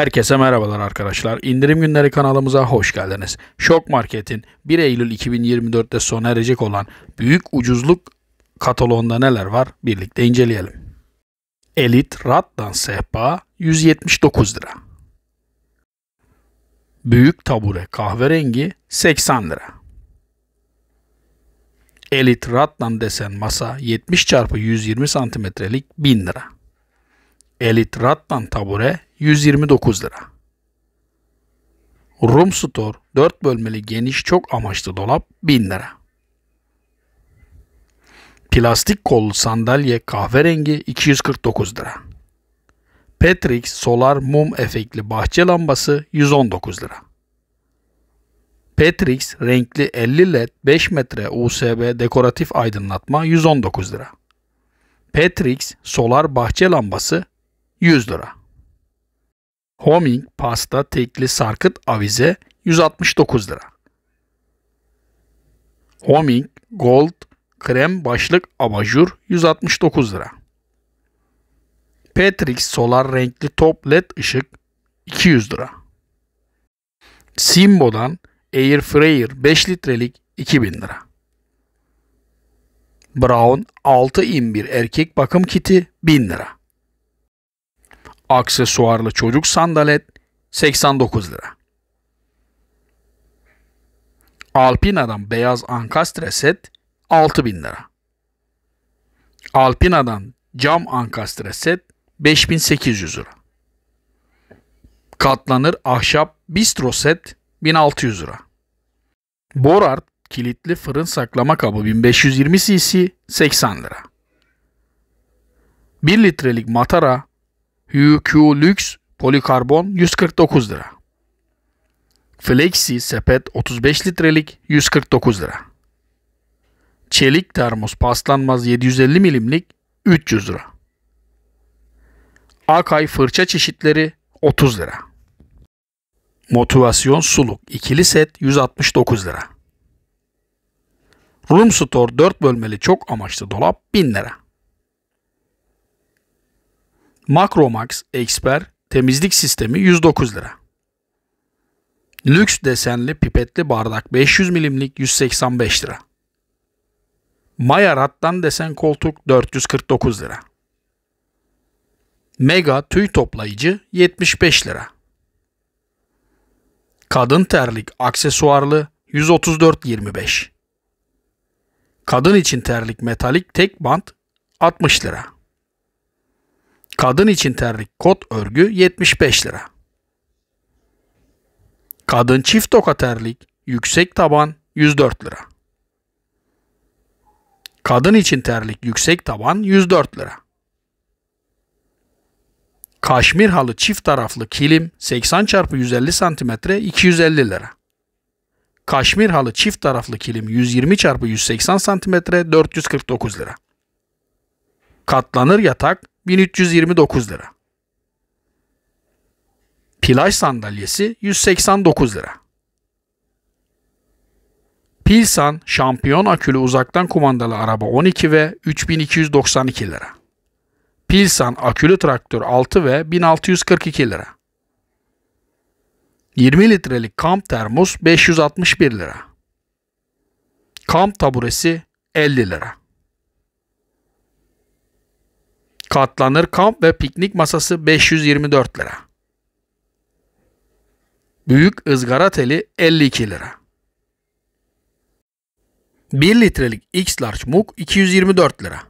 Herkese merhabalar arkadaşlar. İndirim Günleri kanalımıza hoş geldiniz. Şok Market'in 1 Eylül 2024'te sona erecek olan büyük ucuzluk kataloğunda neler var birlikte inceleyelim. Elit Rattan sehpa 179 lira. Büyük tabure kahverengi 80 lira. Elit Rattan desen masa 70 x 120 santimetrelik 1000 lira. Elit Rattan tabure 129 lira. Room Store 4 bölmeli geniş çok amaçlı dolap 1000 lira. Plastik kollu sandalye kahverengi 249 lira. Petrix solar mum efektli bahçe lambası 119 lira. Petrix renkli 50 led 5 metre USB dekoratif aydınlatma 119 lira. Petrix solar bahçe lambası 100 lira. Homing pasta tekli sarkıt avize 169 lira. Homing Gold krem başlık abajur 169 lira. Petrix solar renkli top led ışık 200 lira. Simbo'dan Air Fryer 5 litrelik 2000 lira. Brown 6 in bir erkek bakım kiti 1000 lira aksesuarlı çocuk sandalet 89 lira. Alpina'dan beyaz ankastre set 6000 lira. Alpina'dan cam ankastre set 5800 lira. Katlanır ahşap bistro set 1600 lira. Borart kilitli fırın saklama kabı 1520 cc 80 lira. 1 litrelik matara UQ Lux polikarbon 149 lira. Flexi sepet 35 litrelik 149 lira. Çelik termos paslanmaz 750 milimlik 300 lira. Akay fırça çeşitleri 30 lira. Motivasyon suluk ikili set 169 lira. Room Store 4 bölmeli çok amaçlı dolap 1000 lira. Macromax Expert temizlik sistemi 109 lira. Lüks desenli pipetli bardak 500 milimlik 185 lira. Maya rattan desen koltuk 449 lira. Mega tüy toplayıcı 75 lira. Kadın terlik aksesuarlı 134.25. Kadın için terlik metalik tek bant 60 lira. Kadın için terlik kot örgü 75 lira. Kadın çift toka terlik yüksek taban 104 lira. Kadın için terlik yüksek taban 104 lira. Kaşmir halı çift taraflı kilim 80 x 150 cm 250 lira. Kaşmir halı çift taraflı kilim 120 x 180 cm 449 lira. Katlanır yatak 1329 lira. Plaj sandalyesi 189 lira. Pilsan şampiyon akülü uzaktan kumandalı araba 12 ve 3292 lira. Pilsan akülü traktör 6 ve 1642 lira. 20 litrelik kamp termos 561 lira. Kamp taburesi 50 lira. Katlanır kamp ve piknik masası 524 lira. Büyük ızgara teli 52 lira. 1 litrelik X-Large mug 224 lira.